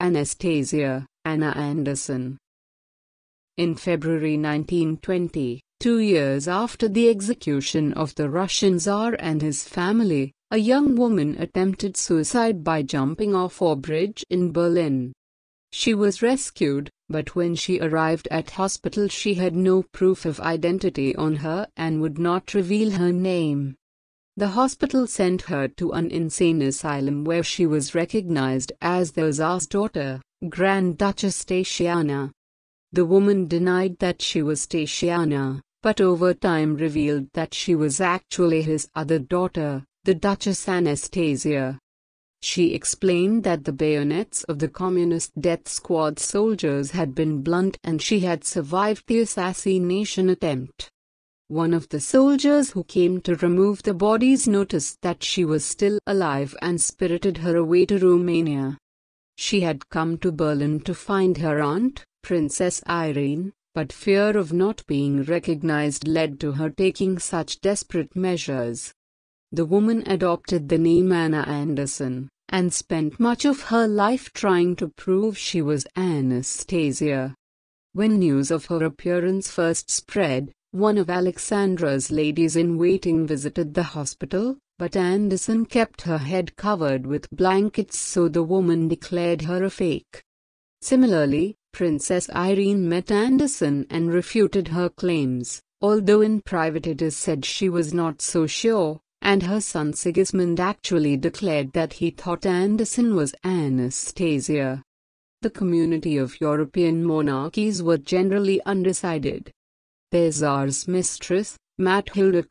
Anastasia, Anna Anderson. In February 1920, two years after the execution of the Russian Tsar and his family, a young woman attempted suicide by jumping off a bridge in Berlin. She was rescued, but when she arrived at hospital she had no proof of identity on her and would not reveal her name. The hospital sent her to an insane asylum where she was recognized as the Tsar's daughter, Grand Duchess Tatiana. The woman denied that she was Tatiana, but over time revealed that she was actually his other daughter, the Duchess Anastasia. She explained that the bayonets of the communist death squad soldiers had been blunt and she had survived the assassination attempt. One of the soldiers who came to remove the bodies noticed that she was still alive and spirited her away to Romania. She had come to Berlin to find her aunt, Princess Irene, but fear of not being recognized led to her taking such desperate measures. The woman adopted the name Anna Anderson, and spent much of her life trying to prove she was Anastasia. When news of her appearance first spread, one of Alexandra's ladies in waiting visited the hospital, but Anderson kept her head covered with blankets so the woman declared her a fake. Similarly, Princess Irene met Anderson and refuted her claims, although in private it is said she was not so sure, and her son Sigismund actually declared that he thought Anderson was Anastasia. The community of European monarchies were generally undecided. Pizar's mistress, Matilda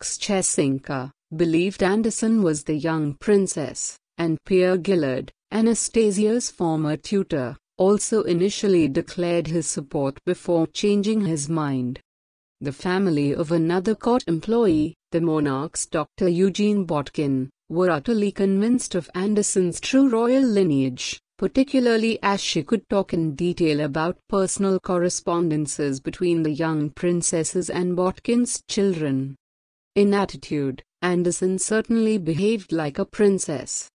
believed Anderson was the young princess, and Pierre Gillard, Anastasia's former tutor, also initially declared his support before changing his mind. The family of another court employee, the monarch's Dr. Eugene Botkin, were utterly convinced of Anderson's true royal lineage, particularly as she could talk in detail about personal correspondences between the young princesses and Botkin's children. In attitude, Anderson certainly behaved like a princess.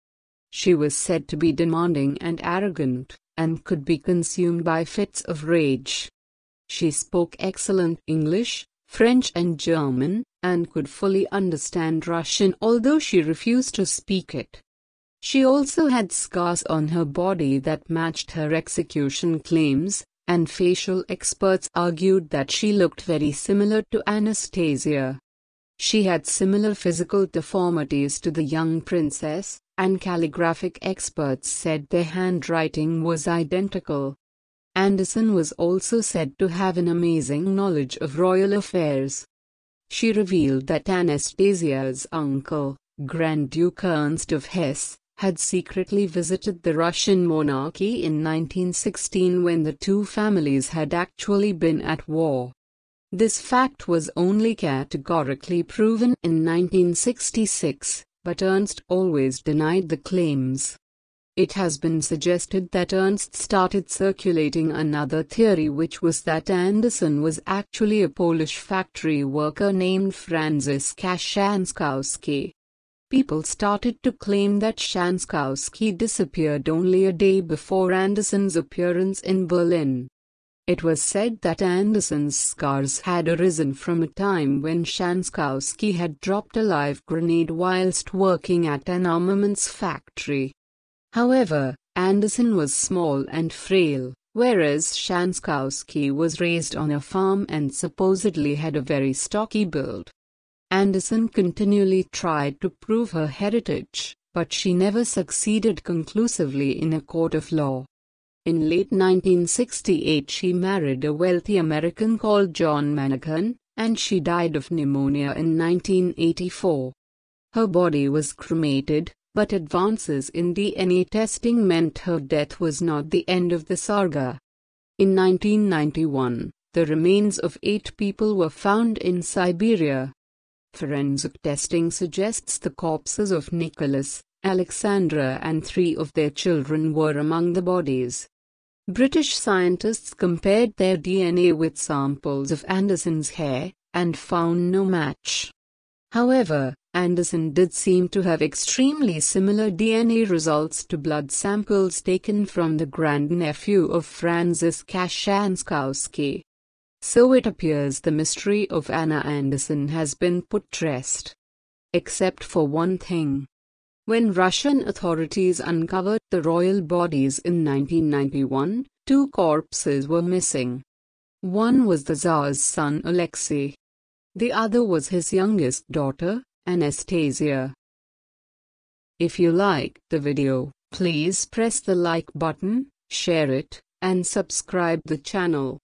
She was said to be demanding and arrogant, and could be consumed by fits of rage. She spoke excellent English, French and German, and could fully understand Russian although she refused to speak it. She also had scars on her body that matched her execution claims, and facial experts argued that she looked very similar to Anastasia. She had similar physical deformities to the young princess, and calligraphic experts said their handwriting was identical. Anderson was also said to have an amazing knowledge of royal affairs. She revealed that Anastasia's uncle, Grand Duke Ernst of Hesse, had secretly visited the Russian monarchy in 1916 when the two families had actually been at war. This fact was only categorically proven in 1966, but Ernst always denied the claims. It has been suggested that Ernst started circulating another theory which was that Anderson was actually a Polish factory worker named Francis Kashanskowski People started to claim that Shanskowski disappeared only a day before Anderson's appearance in Berlin. It was said that Anderson's scars had arisen from a time when Shanskowski had dropped a live grenade whilst working at an armaments factory. However, Anderson was small and frail, whereas Shanskowski was raised on a farm and supposedly had a very stocky build. Anderson continually tried to prove her heritage, but she never succeeded conclusively in a court of law. In late 1968 she married a wealthy American called John Monaghan, and she died of pneumonia in 1984. Her body was cremated, but advances in DNA testing meant her death was not the end of the saga. In 1991, the remains of eight people were found in Siberia, Forensic testing suggests the corpses of Nicholas, Alexandra and three of their children were among the bodies. British scientists compared their DNA with samples of Anderson's hair, and found no match. However, Anderson did seem to have extremely similar DNA results to blood samples taken from the grandnephew of Francis Kashanskowski. So it appears the mystery of Anna Anderson has been put to rest. Except for one thing. When Russian authorities uncovered the royal bodies in 1991, two corpses were missing. One was the Tsar's son Alexei. The other was his youngest daughter, Anastasia. If you like the video, please press the like button, share it, and subscribe the channel.